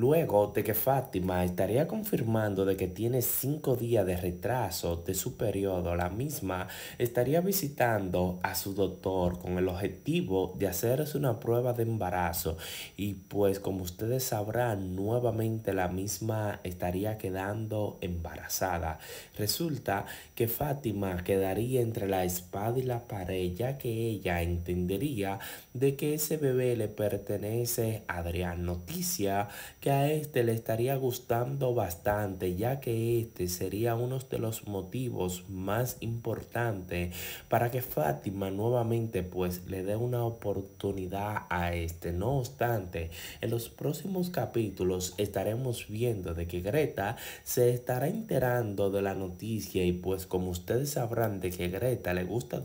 luego de que Fátima estaría confirmando de que tiene cinco días de retraso de su periodo, la misma estaría visitando a su doctor con el objetivo de hacerse una prueba de embarazo y pues como ustedes sabrán nuevamente la misma estaría quedando embarazada. Resulta que Fátima quedaría entre la espada y la pared ya que ella entendería de que ese bebé le pertenece a Adrián. Noticia que a este le estaría gustando bastante, ya que este sería uno de los motivos más importantes para que Fátima nuevamente pues le dé una oportunidad a este. No obstante, en los próximos capítulos estaremos viendo de que Greta se estará enterando de la noticia y pues como ustedes sabrán de que Greta le gusta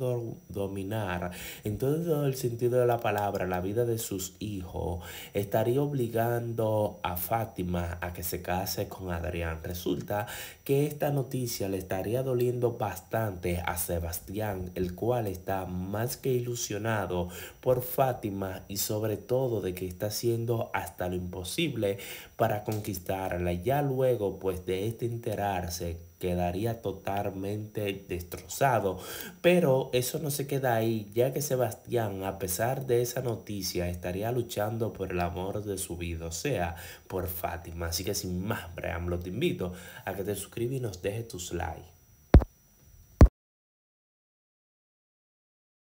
dominar en todo el sentido de la palabra la vida de sus hijos, estaría obligando a Fátima a que se case con Adrián. Resulta que esta noticia le estaría doliendo bastante a Sebastián, el cual está más que ilusionado por Fátima y sobre todo de que está haciendo hasta lo imposible para conquistarla. Ya luego pues de este enterarse quedaría totalmente destrozado. Pero eso no se queda ahí, ya que Sebastián, a pesar de esa noticia, estaría luchando por el amor de su vida, o sea, por Fátima. Así que sin más, Brian, te invito a que te suscribas y nos dejes tus likes.